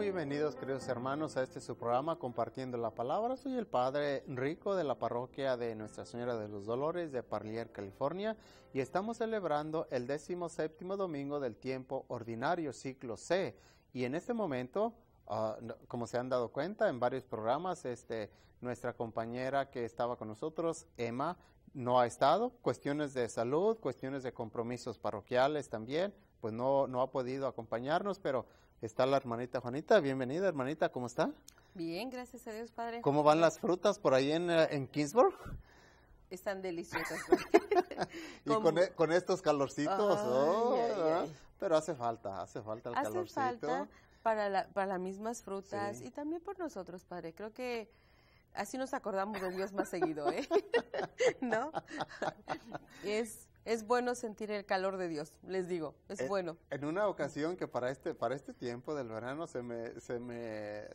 muy bienvenidos, queridos hermanos, a este su programa Compartiendo la Palabra. Soy el Padre Rico de la parroquia de Nuestra Señora de los Dolores de Parlier, California, y estamos celebrando el décimo séptimo domingo del tiempo ordinario, ciclo C. Y en este momento, ah, como se han dado cuenta en varios programas, este, nuestra compañera que estaba con nosotros, Emma, no ha estado. Cuestiones de salud, cuestiones de compromisos parroquiales también, pues no, no ha podido acompañarnos, pero está la hermanita Juanita. Bienvenida, hermanita, ¿cómo está? Bien, gracias a Dios, padre. ¿Cómo van las frutas por ahí en, eh, Kingsburg? Están deliciosas. y e, con, estos calorcitos, oh, pero hace falta, hace falta el hace calorcito. Falta para, para las mismas frutas y también por nosotros, padre. Creo que así nos acordamos de Dios más seguido, ¿eh? ¿No? Es es bueno sentir el calor de Dios, les digo, es eh, bueno. En una ocasión que para este, para este tiempo del verano se me, se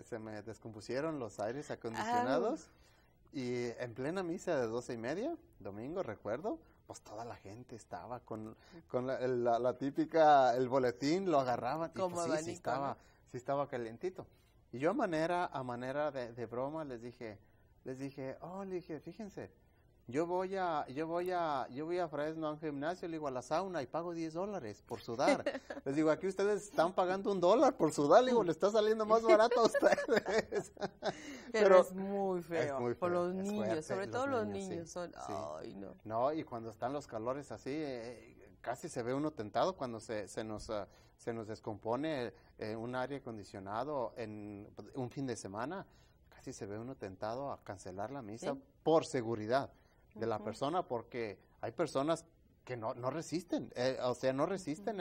se me descompusieron los aires acondicionados ah. y en plena misa de doce y media, domingo recuerdo, pues toda la gente estaba con, la, típica, el boletín, lo agarraba, y pues sí, estaba, sí estaba calentito. Y yo a manera, a manera de, broma les dije, les dije, oh, le dije, fíjense, yo voy a, yo voy a, yo voy a Fresno a un gimnasio, le digo a la sauna y pago 10 dólares por sudar. Les digo, aquí ustedes están pagando un dólar por sudar, le digo, le está saliendo más barato a ustedes. Pero, es muy feo. por los niños, sobre todo los niños, ay no. No, y cuando están los calores así, eh, casi se ve uno tentado cuando se, se nos, ah, se nos descompone eh, un aire acondicionado en un fin de semana. Casi se ve uno tentado a cancelar la misa por seguridad de la persona, porque hay personas que no, no resisten, eh, o sea, no resisten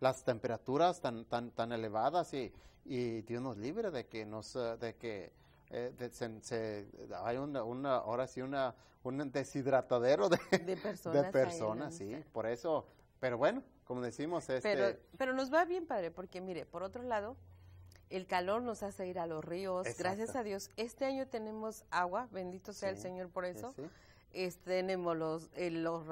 las temperaturas tan, tan, tan elevadas y, y Dios nos libre de que nos, eh, de que eh, de, hay una, una, ahora sí, una, un deshidratadero de, personas, de personas sí, por eso, pero bueno, como decimos, este... Pero, nos va bien, padre, porque mire, por otro lado, el calor nos hace ir a los ríos. Gracias a Dios, este año tenemos agua, bendito sea el Señor por eso tenemos este, los,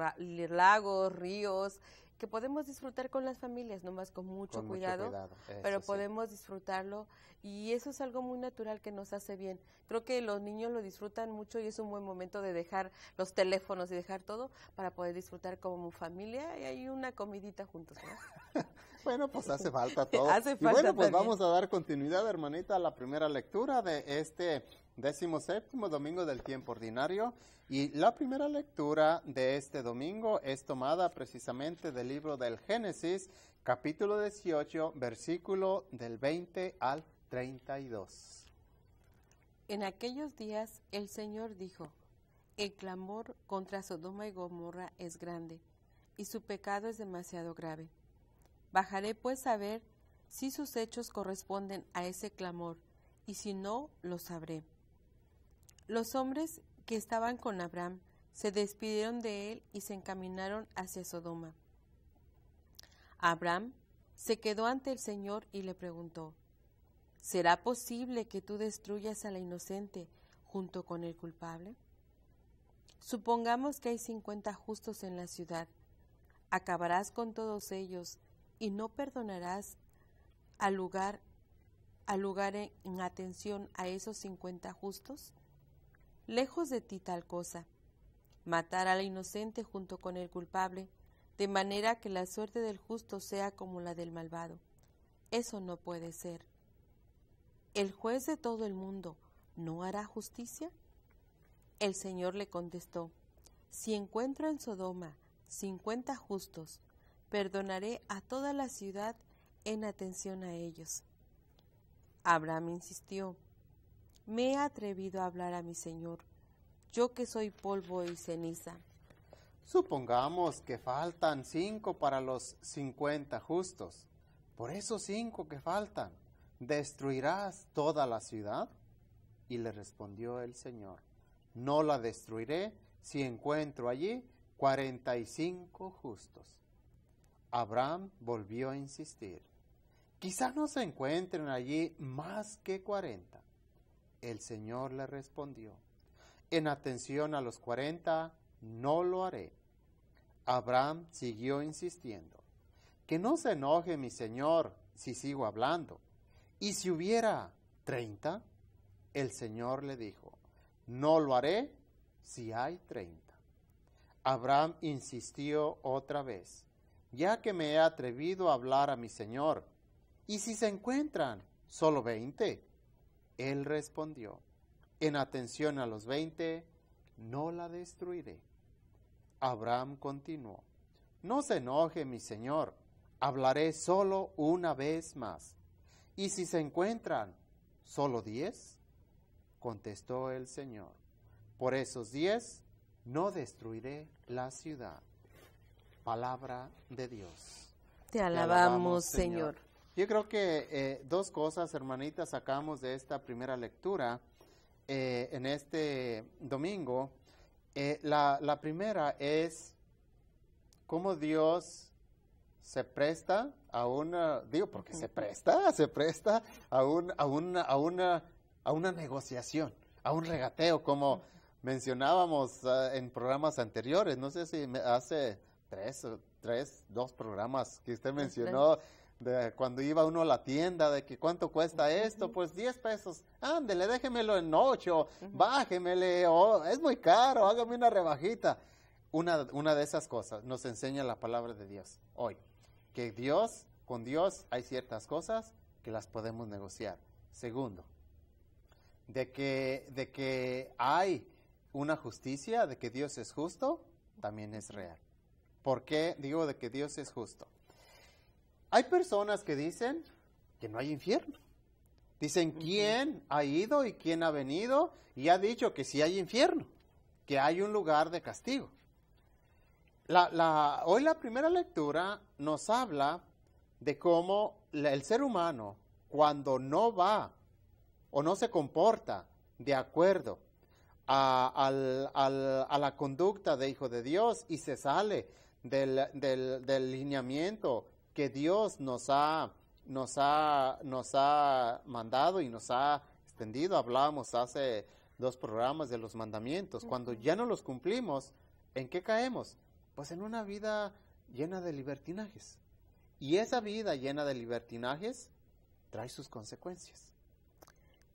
lagos, ríos, que podemos disfrutar con las familias, nomás con mucho con cuidado, mucho cuidado. pero podemos disfrutarlo y eso es algo muy natural que nos hace bien. Creo que los niños lo disfrutan mucho y es un buen momento de dejar los teléfonos y dejar todo para poder disfrutar como familia y hay una comidita juntos. bueno, pues hace falta todo. bueno, pues vamos a dar continuidad, hermanita, a la primera lectura de este décimo séptimo domingo del tiempo ordinario y la primera lectura de este domingo es tomada precisamente del libro del Génesis, capítulo 18, versículo del 20 al 32. En aquellos días el Señor dijo, el clamor contra Sodoma y Gomorra es grande, y su pecado es demasiado grave. Bajaré pues a ver si sus hechos corresponden a ese clamor, y si no, lo sabré. Los hombres que estaban con Abraham se despidieron de él y se encaminaron hacia Sodoma. Abraham se quedó ante el Señor y le preguntó, ¿Será posible que tú destruyas a la inocente junto con el culpable? Supongamos que hay cincuenta justos en la ciudad. Acabarás con todos ellos y no perdonarás al lugar, al lugar en, atención a esos cincuenta justos lejos de ti tal cosa. Matar al inocente junto con el culpable, de manera que la suerte del justo sea como la del malvado. Eso no puede ser. ¿El juez de todo el mundo no hará justicia? El Señor le contestó, Si encuentro en Sodoma cincuenta justos, perdonaré a toda la ciudad en atención a ellos. Abraham insistió, me he atrevido a hablar a mi Señor, yo que soy polvo y ceniza. Supongamos que faltan cinco para los cincuenta justos. Por esos cinco que faltan, ¿destruirás toda la ciudad? Y le respondió el Señor, no la destruiré si encuentro allí cuarenta y cinco justos. Abraham volvió a insistir, quizá no se encuentren allí más que cuarenta. El Señor le respondió, en atención a los cuarenta, no lo haré. Abraham siguió insistiendo, que no se enoje mi Señor si sigo hablando. Y si hubiera treinta, el Señor le dijo, no lo haré si hay treinta. Abraham insistió otra vez, ya que me he atrevido a hablar a mi Señor, y si se encuentran solo veinte, él respondió, en atención a los veinte, no la destruiré. Abraham continuó, no se enoje mi señor, hablaré solo una vez más. ¿Y si se encuentran solo diez? Contestó el señor, por esos diez no destruiré la ciudad. Palabra de Dios. Te alabamos, señor. Yo creo que eh, dos cosas, hermanitas, sacamos de esta primera lectura eh, en este domingo. Eh, la, primera es cómo Dios se presta a una, digo, porque se presta, se presta a, un, a, una, a, una, a una negociación, a un regateo, como mencionábamos en programas anteriores. No sé si hace tres, tres, dos programas que usted mencionó cuando iba uno a la tienda, de que cuánto cuesta esto, pues 10 pesos, ándele, déjemelo en 8, bájemele, es muy caro, hágame una rebajita. Una, una, de esas cosas nos enseña la palabra de Dios hoy, que Dios, con Dios hay ciertas cosas que las podemos negociar. Segundo, de que, de que hay una justicia, de que Dios es justo, también es real. ¿Por qué digo de que Dios es justo? Hay personas que dicen que no hay infierno. Dicen quién ha ido y quién ha venido y ha dicho que sí hay infierno, que hay un lugar de castigo. hoy la primera lectura nos habla de cómo el ser humano, cuando no va o no se comporta de acuerdo a, la conducta de Hijo de Dios y se sale del, del lineamiento que Dios nos ha, nos ha, nos ha mandado y nos ha extendido. Hablábamos hace dos programas de los mandamientos. Cuando ya no los cumplimos, ¿en qué caemos? Pues en una vida llena de libertinajes. Y esa vida llena de libertinajes trae sus consecuencias.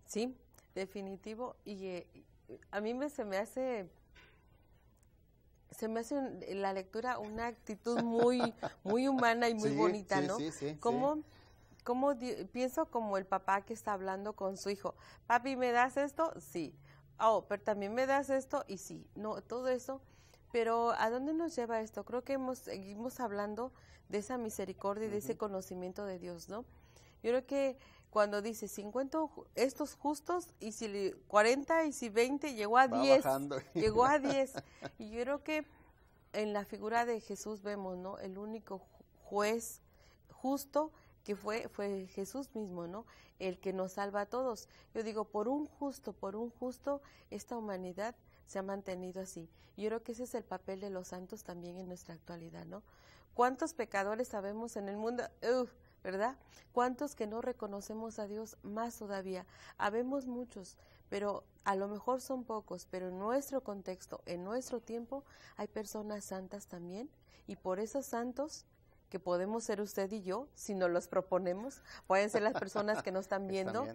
Sí, definitivo. Y eh, a mí me, se me hace se me hace en eh, la lectura una actitud muy muy humana y muy bonita, ¿no? Sí, sí, pienso como el papá que está hablando con su hijo. Papi, ¿me das esto? Sí. Oh, pero también me das esto y sí. No, todo eso. Pero ¿a dónde nos lleva esto? Creo que hemos, seguimos hablando de esa misericordia y de ese conocimiento de Dios, ¿no? Yo creo que cuando dice 50 estos justos y si 40 y si 20 llegó a diez, 10. Llegó a 10. Y yo creo que en la figura de Jesús vemos, ¿no? El único juez justo que fue fue Jesús mismo, ¿no? El que nos salva a todos. Yo digo, por un justo, por un justo esta humanidad se ha mantenido así. Yo creo que ese es el papel de los santos también en nuestra actualidad, ¿no? ¿Cuántos pecadores sabemos en el mundo? ¿verdad? ¿Cuántos que no reconocemos a Dios más todavía? Habemos muchos, pero a lo mejor son pocos, pero en nuestro contexto, en nuestro tiempo, hay personas santas también, y por esos santos que podemos ser usted y yo, si nos los proponemos, pueden ser las personas que nos están viendo,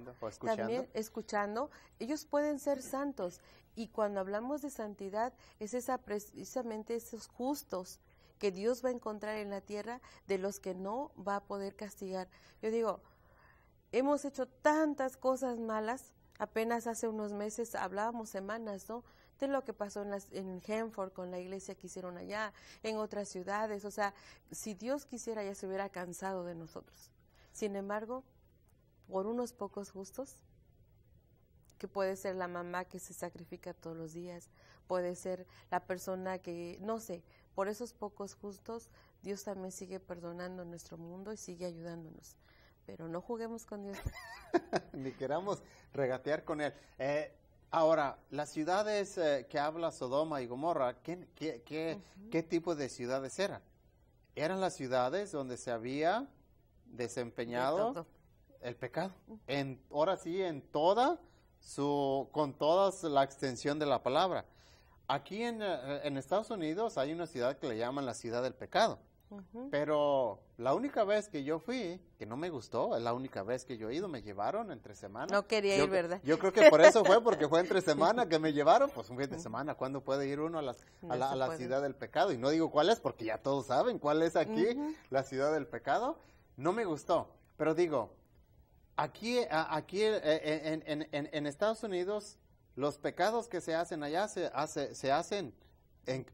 también escuchando, ellos pueden ser santos. Y cuando hablamos de santidad, es esa, precisamente esos justos que Dios va a encontrar en la tierra de los que no va a poder castigar. Yo digo, hemos hecho tantas cosas malas, apenas hace unos meses hablábamos semanas, ¿no? de lo que pasó en, las, en Hanford con la iglesia que hicieron allá, en otras ciudades. O sea, si Dios quisiera ya se hubiera cansado de nosotros. Sin embargo, por unos pocos justos, que puede ser la mamá que se sacrifica todos los días, puede ser la persona que, no sé, por esos pocos justos, Dios también sigue perdonando nuestro mundo y sigue ayudándonos. Pero no juguemos con Dios. Ni queramos regatear con Él. Eh, ahora, las ciudades eh, que habla Sodoma y Gomorra, ¿qué, tipo de ciudades eran? Eran las ciudades donde se había desempeñado el pecado. En, ahora sí, en toda su, con toda la extensión de la palabra. Aquí eh, en, Estados Unidos hay una ciudad que le llaman la ciudad del pecado. Pero la única vez que yo fui, que no me gustó, es la única vez que yo he ido, me llevaron entre semana. No quería ir, ¿verdad? Yo creo que por eso fue, porque fue entre semana que me llevaron, pues un fin de semana, ¿cuándo puede ir uno a, la, ciudad del pecado? Y no digo cuál es, porque ya todos saben cuál es aquí, la ciudad del pecado. No me gustó, pero digo, aquí, aquí eh, eh, en Estados Unidos los pecados que se hacen allá se, hace, se hacen en,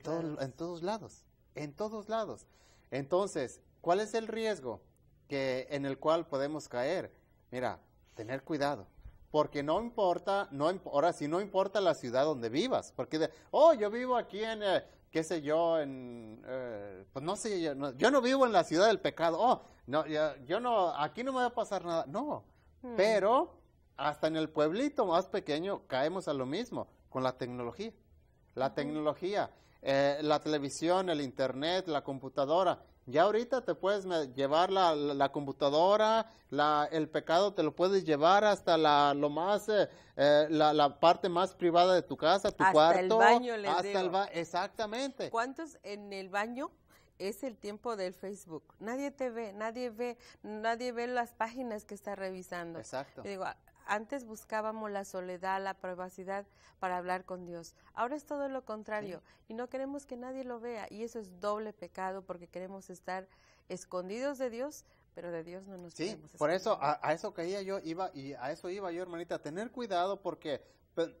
todos lados, en todos lados. Entonces, ¿cuál es el riesgo que, en el cual podemos caer? Mira, tener cuidado. Porque no importa, no, ahora sí no importa la ciudad donde vivas, porque oh, yo vivo aquí en, eh, qué sé yo, en, eh, pues no sé, yo no, vivo en la ciudad del pecado, oh, no, yo, no, aquí no me va a pasar nada, no, hmm. pero hasta en el pueblito más pequeño caemos a lo mismo con la tecnología. La tecnología, eh, la televisión, el internet, la computadora. Ya ahorita te puedes llevar la, computadora, la, el pecado te lo puedes llevar hasta la, lo más, eh, eh, la, parte más privada de tu casa, tu hasta cuarto. El baño, hasta el baño, exactamente. ¿Cuántos en el baño? es el tiempo del Facebook. Nadie te ve, nadie ve, nadie ve las páginas que está revisando. Exacto. Ah, antes buscábamos la soledad, la privacidad para hablar con Dios. Ahora es todo lo contrario y no queremos que nadie lo vea y eso es doble pecado porque queremos estar escondidos de Dios, pero de Dios no nos Sí, por eso a, eso caía yo iba y a eso iba yo, hermanita, tener cuidado porque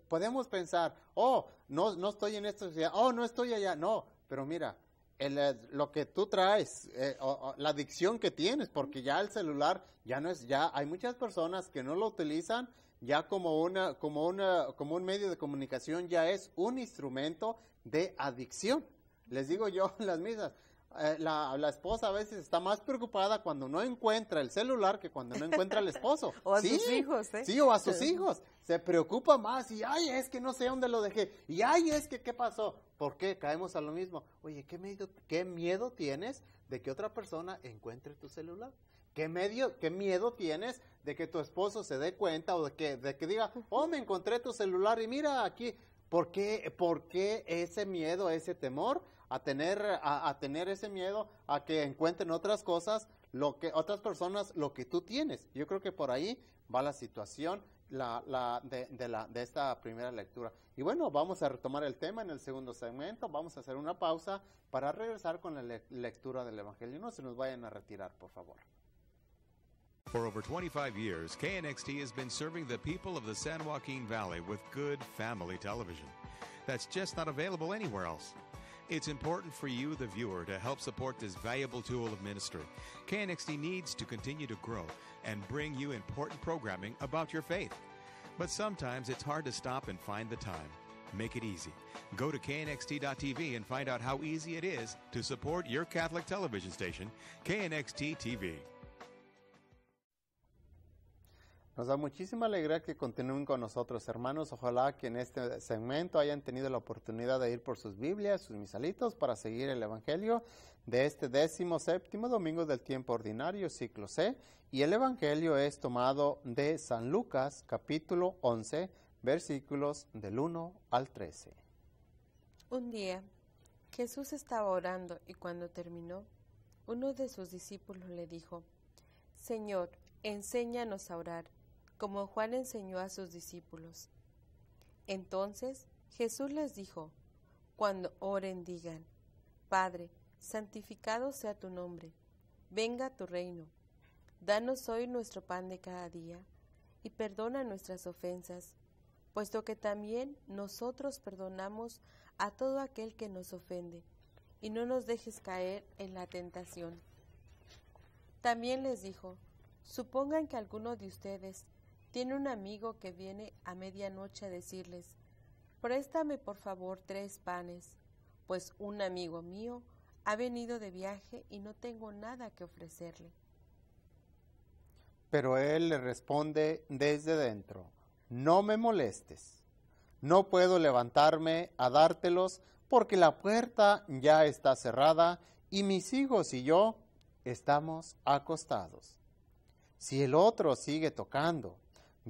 podemos pensar, "Oh, no no estoy en esto, sociedad, oh, no estoy allá." No, pero mira, eh, lo que tú traes, eh, la adicción que tienes, porque ya el celular ya no es, ya hay muchas personas que no lo utilizan ya como una, como una, como un medio de comunicación ya es un instrumento de adicción. Les digo yo en las misas, eh, la, esposa a veces está más preocupada cuando no encuentra el celular que cuando no encuentra al esposo. o a sus hijos, ¿eh? Sí, o a sus hijos. Se preocupa más y, ay, es que no sé dónde lo dejé. Y, ay, es que, ¿qué pasó? ¿Por qué? Caemos a lo mismo. Oye, ¿qué miedo, qué miedo tienes de que otra persona encuentre tu celular? ¿Qué, medio, ¿Qué miedo tienes de que tu esposo se dé cuenta o de que, diga, oh, me encontré tu celular y mira aquí? ¿Por ¿Por qué ese miedo, ese temor? a tener, a, tener ese miedo a que encuentren otras cosas, lo que, otras personas, lo que tú tienes. Yo creo que por ahí va la situación la, la, de, de, la, de esta primera lectura. Y bueno, vamos a retomar el tema en el segundo segmento, vamos a hacer una pausa para regresar con la lectura del Evangelio. No se nos vayan a retirar, por favor. For over 25 years, KNXT has been serving the people of the San Joaquin Valley with good family television. That's just not available anywhere else. It's important for you, the viewer, to help support this valuable tool of ministry. KNXT needs to continue to grow and bring you important programming about your faith. But sometimes it's hard to stop and find the time. Make it easy. Go to knxt.tv and find out how easy it is to support your Catholic television station, KNXT TV. Nos da muchísima alegría que continúen con nosotros, hermanos. Ojalá que en este segmento hayan tenido la oportunidad de ir por sus Biblias, sus misalitos, para seguir el Evangelio de este décimo séptimo domingo del tiempo ordinario, ciclo C. Y el Evangelio es tomado de San Lucas, capítulo 11, versículos del 1 al 13. Un día, Jesús estaba orando y cuando terminó, uno de sus discípulos le dijo, Señor, enséñanos a orar como Juan enseñó a sus discípulos. Entonces Jesús les dijo, cuando oren digan, Padre, santificado sea tu nombre, venga tu reino, danos hoy nuestro pan de cada día, y perdona nuestras ofensas, puesto que también nosotros perdonamos a todo aquel que nos ofende, y no nos dejes caer en la tentación. También les dijo, supongan que alguno de ustedes tiene un amigo que viene a medianoche a decirles, préstame por favor tres panes, pues un amigo mío ha venido de viaje y no tengo nada que ofrecerle. Pero él le responde desde dentro, no me molestes, no puedo levantarme a dártelos porque la puerta ya está cerrada y mis hijos y yo estamos acostados. Si el otro sigue tocando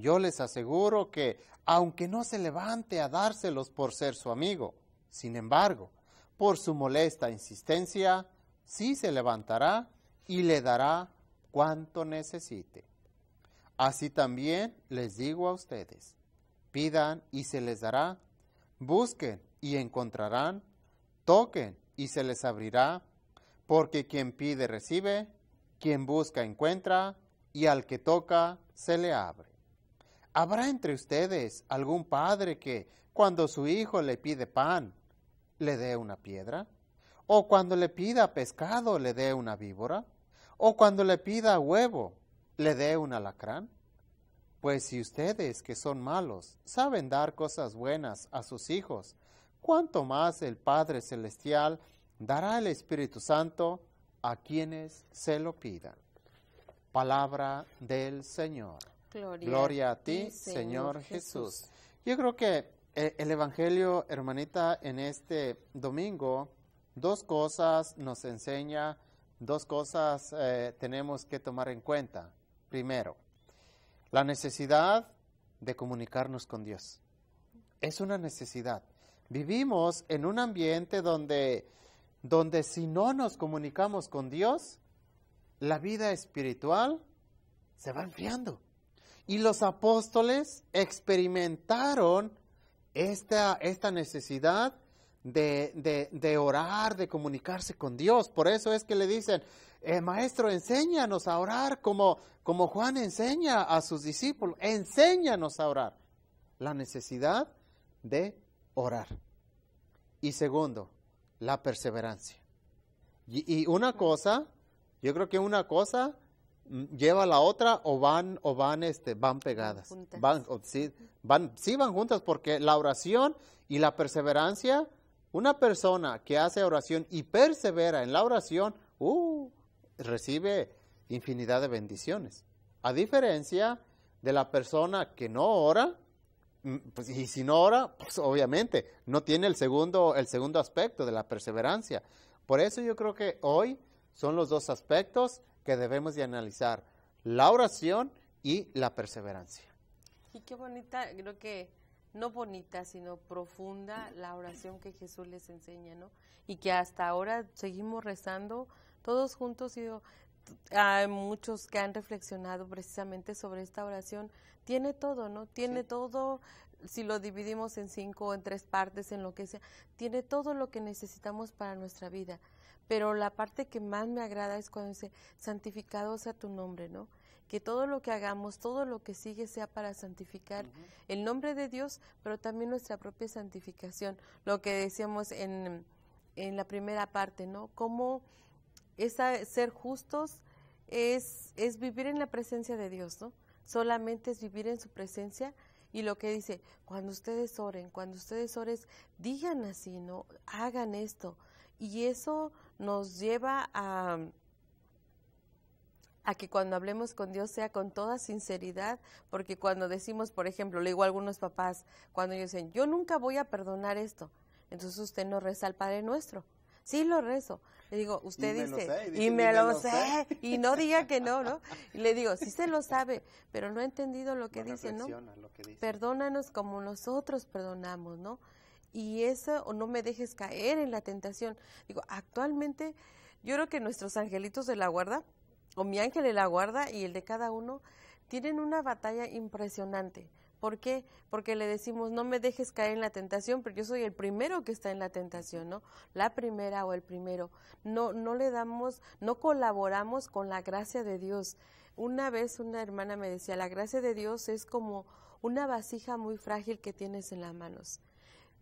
yo les aseguro que, aunque no se levante a dárselos por ser su amigo, sin embargo, por su molesta insistencia, sí se levantará y le dará cuanto necesite. Así también les digo a ustedes, pidan y se les dará, busquen y encontrarán, toquen y se les abrirá, porque quien pide recibe, quien busca encuentra, y al que toca se le abre. ¿Habrá entre ustedes algún padre que, cuando su hijo le pide pan, le dé una piedra? ¿O cuando le pida pescado, le dé una víbora? ¿O cuando le pida huevo, le dé un alacrán? Pues si ustedes, que son malos, saben dar cosas buenas a sus hijos, ¿cuánto más el Padre Celestial dará el Espíritu Santo a quienes se lo pidan? Palabra del Señor. Gloria, a ti, Señor, Jesús. Yo creo que eh, el Evangelio, hermanita, en este domingo, dos cosas nos enseña, dos cosas eh, tenemos que tomar en cuenta. Primero, la necesidad de comunicarnos con Dios. Es una necesidad. Vivimos en un ambiente donde, donde si no nos comunicamos con Dios, la vida espiritual se va enfriando. Y los apóstoles experimentaron esta, esta necesidad de, orar, de comunicarse con Dios. Por eso es que le dicen, eh, maestro, enséñanos a orar como, como Juan enseña a sus discípulos, enséñanos a orar. La necesidad de orar. Y segundo, la perseverancia. y una cosa, yo creo que una cosa Mm, lleva la otra o van o van este van pegadas van sí van juntas porque la oración y la perseverancia una persona que hace oración y persevera en la oración uh, recibe infinidad de bendiciones a diferencia de la persona que no ora mm, pues, y si no ora pues obviamente no tiene el segundo el segundo aspecto de la perseverancia por eso yo creo que hoy son los dos aspectos que debemos de analizar, la oración y la perseverancia. Y qué bonita, creo que no bonita, sino profunda la oración que Jesús les enseña, ¿no? Y que hasta ahora seguimos rezando todos juntos y hay muchos que han reflexionado precisamente sobre esta oración. Tiene todo, ¿no? Tiene todo, si lo dividimos en cinco, en tres partes, en lo que sea, tiene todo lo que necesitamos para nuestra vida. Pero la parte que más me agrada es cuando dice, santificado sea tu nombre, ¿no? Que todo lo que hagamos, todo lo que sigue sea para santificar el nombre de Dios, pero también nuestra propia santificación. Lo que decíamos en, la primera parte, ¿no? Cómo esa, ser justos es, es vivir en la presencia de Dios, ¿no? Solamente es vivir en su presencia y lo que dice, cuando ustedes oren, cuando ustedes oren, digan así, ¿no? Hagan esto, y eso nos lleva a, a que cuando hablemos con Dios sea con toda sinceridad, porque cuando decimos, por ejemplo, le digo a algunos papás, cuando ellos dicen, yo nunca voy a perdonar esto, entonces usted no reza al Padre Nuestro. Sí lo rezo. Le digo, usted dice, y me, lo, sé, y no diga que no, ¿no? Y le digo, sí se lo sabe, pero no ha entendido lo que dice, ¿no? Perdónanos como nosotros perdonamos, ¿no? y esa o no me dejes caer en la tentación. Digo, actualmente yo creo que nuestros angelitos de la guarda, o mi ángel de la guarda y el de cada uno, tienen una batalla impresionante. ¿Por qué? Porque le decimos, no me dejes caer en la tentación, pero yo soy el primero que está en la tentación, ¿no? La primera o el primero. No, no le damos, no colaboramos con la gracia de Dios. Una vez una hermana me decía, la gracia de Dios es como una vasija muy frágil que tienes en las manos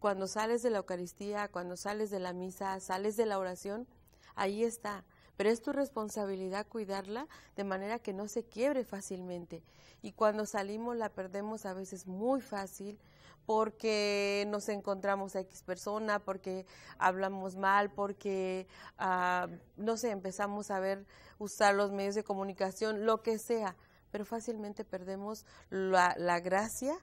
cuando sales de la Eucaristía, cuando sales de la misa, sales de la oración, ahí está. Pero es tu responsabilidad cuidarla de manera que no se quiebre fácilmente. Y cuando salimos la perdemos a veces muy fácil porque nos encontramos a X persona, porque hablamos mal, porque, ah, no sé, empezamos a ver, usar los medios de comunicación, lo que sea, pero fácilmente perdemos la gracia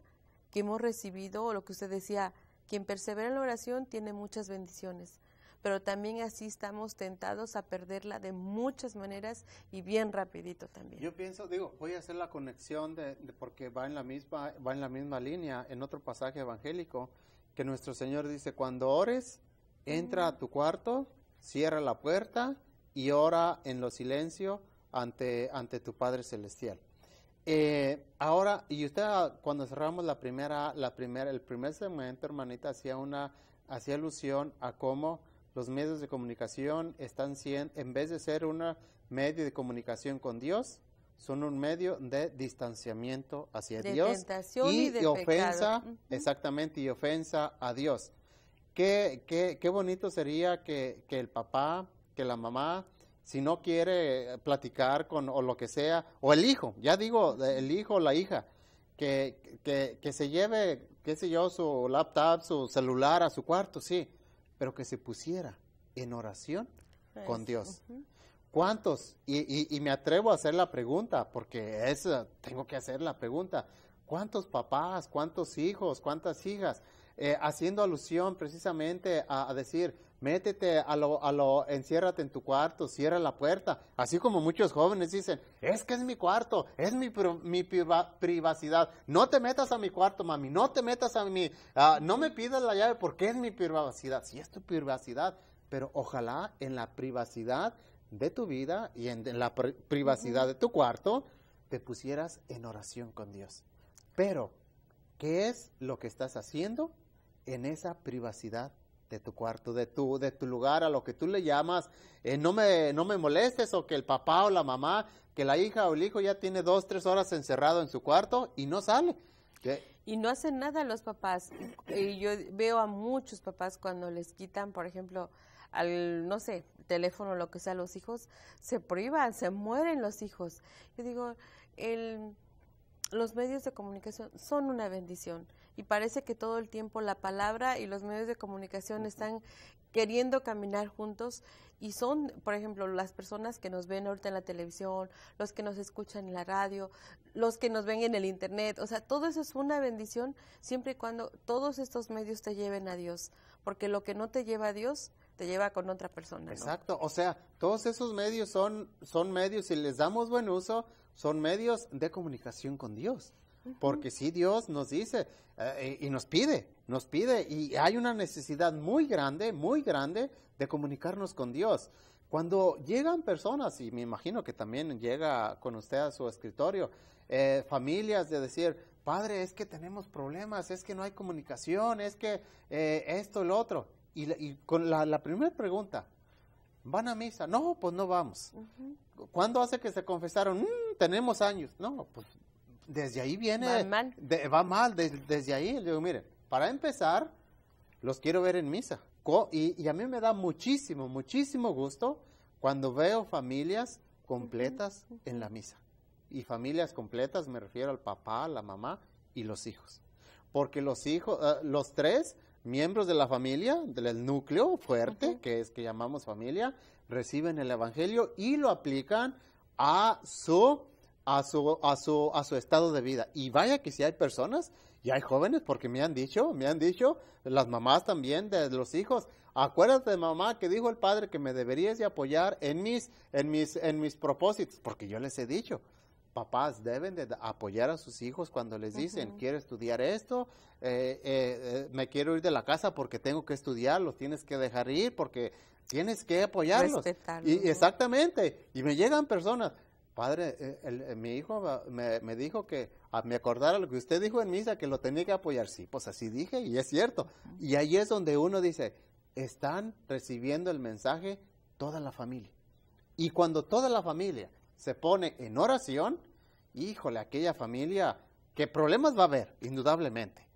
que hemos recibido, o lo que usted decía, quien persevera en la oración tiene muchas bendiciones, pero también así estamos tentados a perderla de muchas maneras y bien rapidito también. Yo pienso, digo, voy a hacer la conexión de, porque va en la misma va en la misma línea en otro pasaje evangélico que nuestro Señor dice, cuando ores, entra a mm. tu cuarto, cierra la puerta y ora en lo silencio ante, ante tu Padre Celestial. Eh, ahora, y usted ah, cuando cerramos la primera, la primera, el primer segmento, hermanita, hacía una, hacía alusión a cómo los medios de comunicación están siendo, en vez de ser un medio de comunicación con Dios, son un medio de distanciamiento hacia Dios y, de ofensa, exactamente, y ofensa a Dios. Qué, qué, bonito sería que, que el papá, que la mamá, si no quiere platicar con o lo que sea, o el hijo, ya digo, el hijo o la hija, que, que, se lleve, qué sé yo, su laptop, su celular a su cuarto, sí, pero que se pusiera en oración pues, con Dios. ¿Cuántos? Y, y, me atrevo a hacer la pregunta, porque es, tengo que hacer la pregunta. ¿Cuántos papás, cuántos hijos, cuántas hijas, eh, haciendo alusión precisamente a decir, métete a lo, a enciérrate en tu cuarto, cierra la puerta. Así como muchos jóvenes dicen, es que es mi cuarto, es mi, privacidad. No te metas a mi cuarto, mami, no te metas a mi, ah, no me pidas la llave porque es mi privacidad. Si es tu privacidad, pero ojalá en la privacidad de tu vida y en la privacidad de tu cuarto te pusieras en oración con Dios. Pero, ¿qué es lo que estás haciendo en esa privacidad de tu cuarto, de tu, de tu lugar, a lo que tú le llamas. Eh, no, me, no me molestes o que el papá o la mamá, que la hija o el hijo ya tiene dos, tres horas encerrado en su cuarto y no sale. Y no hacen nada los papás. Y yo veo a muchos papás cuando les quitan, por ejemplo, al, no sé, teléfono, lo que sea, los hijos, se prohíban, se mueren los hijos. Yo digo, el, los medios de comunicación son una bendición y parece que todo el tiempo la palabra y los medios de comunicación están queriendo caminar juntos y son, por ejemplo, las personas que nos ven ahorita en la televisión, los que nos escuchan en la radio, los que nos ven en el internet, o sea, todo eso es una bendición siempre y cuando todos estos medios te lleven a Dios, porque lo que no te lleva a Dios te lleva con otra persona. Exacto, o sea, todos esos medios son, son medios, si les damos buen uso, son medios de comunicación con Dios porque si Dios nos dice eh, y nos pide, nos pide, y hay una necesidad muy grande, muy grande de comunicarnos con Dios. Cuando llegan personas, y me imagino que también llega con usted a su escritorio, eh, familias de decir, padre, es que tenemos problemas, es que no hay comunicación, es que eh, esto, el otro. Y, con la, primera pregunta, ¿van a misa? No, pues no vamos. ¿Cuándo hace que se confesaron? Mm, tenemos años. No, pues desde ahí viene. mal. va mal, desde ahí. Le digo, miren, para empezar, los quiero ver en misa. Y, a mí me da muchísimo, muchísimo gusto cuando veo familias completas en la misa. Y familias completas me refiero al papá, la mamá y los hijos. Porque los hijos, eh, los tres miembros de la familia, del núcleo fuerte, que es que llamamos familia, reciben el Evangelio y lo aplican a su a su, a su, a su estado de vida. Y vaya que si hay personas y hay jóvenes, porque me han dicho, me han dicho, las mamás también de los hijos, acuérdate mamá que dijo el padre que me deberías de apoyar en mis, en mis, en mis propósitos, porque yo les he dicho. Papás deben de apoyar a sus hijos cuando les dicen, quiero estudiar esto, eh, eh, eh, me quiero ir de la casa porque tengo que estudiar, los tienes que dejar ir porque tienes que apoyarlos. Y, exactamente. Y me llegan personas, padre, eh, eh, mi hijo me, me, dijo que ah, me acordara lo que usted dijo en misa, que lo tenía que apoyar. Sí, pues así dije y es cierto. Y ahí es donde uno dice, están recibiendo el mensaje toda la familia. Y cuando toda la familia se pone en oración, híjole, aquella familia, que problemas va a haber, indudablemente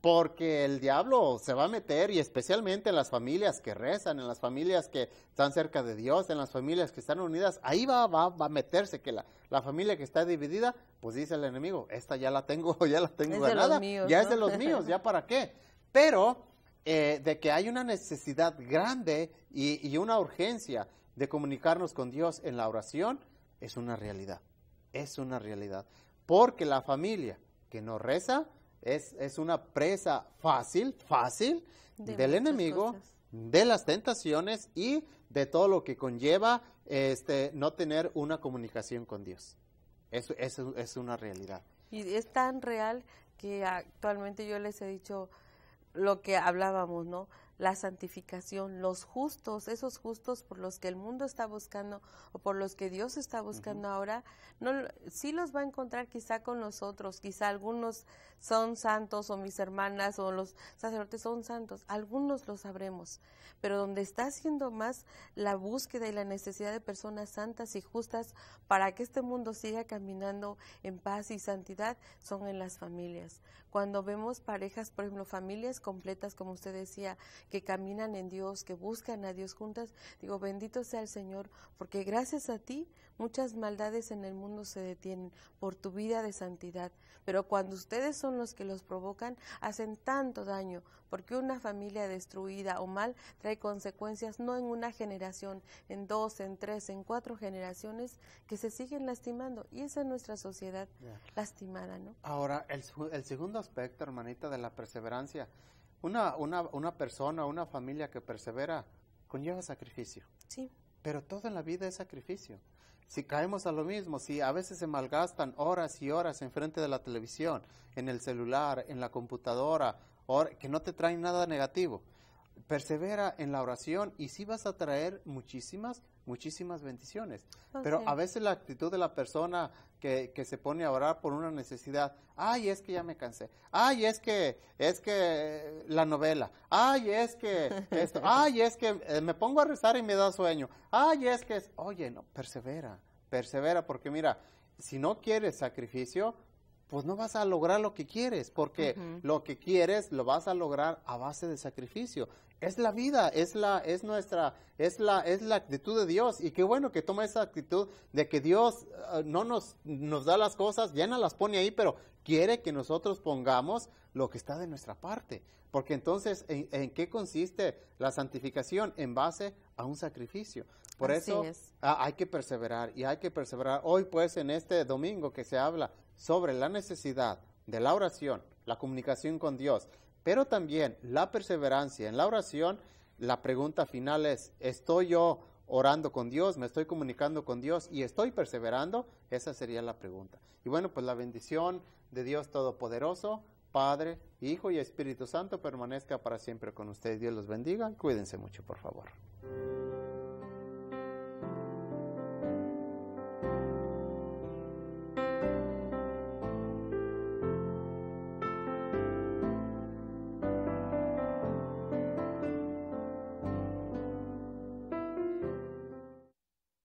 porque el diablo se va a meter y especialmente en las familias que rezan, en las familias que están cerca de Dios, en las familias que están unidas, ahí va, va, a meterse que la, familia que está dividida, pues dice el enemigo, esta ya la tengo, ya la tengo ganada, ya es de los míos, ya para qué. Pero eh, de que hay una necesidad grande y una urgencia de comunicarnos con Dios en la oración, es una realidad, es una realidad. Porque la familia que no reza, es, es una presa fácil, fácil del enemigo, de las tentaciones y de todo lo que conlleva este, no tener una comunicación con Dios. Eso, es una realidad. Y es tan real que actualmente yo les he dicho lo que hablábamos, ¿no? La santificación, los justos, esos justos por los que el mundo está buscando o por los que Dios está buscando ahora, no, sí los va a encontrar quizá con nosotros, quizá algunos son santos o mis hermanas o los sacerdotes son santos. Algunos lo sabremos, pero donde está siendo más la búsqueda y la necesidad de personas santas y justas para que este mundo siga caminando en paz y santidad son en las familias. Cuando vemos parejas, por ejemplo, familias completas, como usted decía, que caminan en Dios, que buscan a Dios juntas, digo, bendito sea el Señor, porque gracias a ti muchas maldades en el mundo se detienen por tu vida de santidad. Pero cuando ustedes son los que los provocan, hacen tanto daño, porque una familia destruida o mal trae consecuencias no en una generación, en dos, en tres, en cuatro generaciones que se siguen lastimando. Y esa es nuestra sociedad lastimada, ¿no? Ahora, el, segundo aspecto, hermanita, de la perseverancia. Una, una, una persona, una familia que persevera, conlleva sacrificio. Sí. Pero todo en la vida es sacrificio. Si caemos a lo mismo, si a veces se malgastan horas y horas enfrente de la televisión, en el celular, en la computadora, que no te traen nada negativo, persevera en la oración y si vas a traer muchísimas muchísimas bendiciones. Pero a veces la actitud de la persona que, se pone a orar por una necesidad, ay, es que ya me cansé, ay, es que, es que la novela, ay, es que esto, ay, es que eh, me pongo a rezar y me da sueño, ay, es que, es... oye, no, persevera, persevera, porque mira, si no quieres sacrificio, pues no vas a lograr lo que quieres, porque lo que quieres lo vas a lograr a base de sacrificio. Es la vida, es la, es nuestra, es la, es la actitud de Dios. Y qué bueno que toma esa actitud de que Dios eh, no nos, nos da las cosas, ya no las pone ahí, pero quiere que nosotros pongamos lo que está de nuestra parte. Porque entonces, ¿en, qué consiste la santificación? En base a un sacrificio. Por eso hay que perseverar y hay que perseverar. Hoy pues en este domingo que se habla sobre la necesidad de la oración, la comunicación con Dios, pero también la perseverancia en la oración, la pregunta final es, ¿estoy yo orando con Dios? ¿Me estoy comunicando con Dios? ¿Y estoy perseverando? Esa sería la pregunta. Y bueno, pues la bendición de Dios Todopoderoso, Padre, Hijo y Espíritu Santo permanezca para siempre con ustedes. Dios los bendiga. Cuídense mucho, por favor.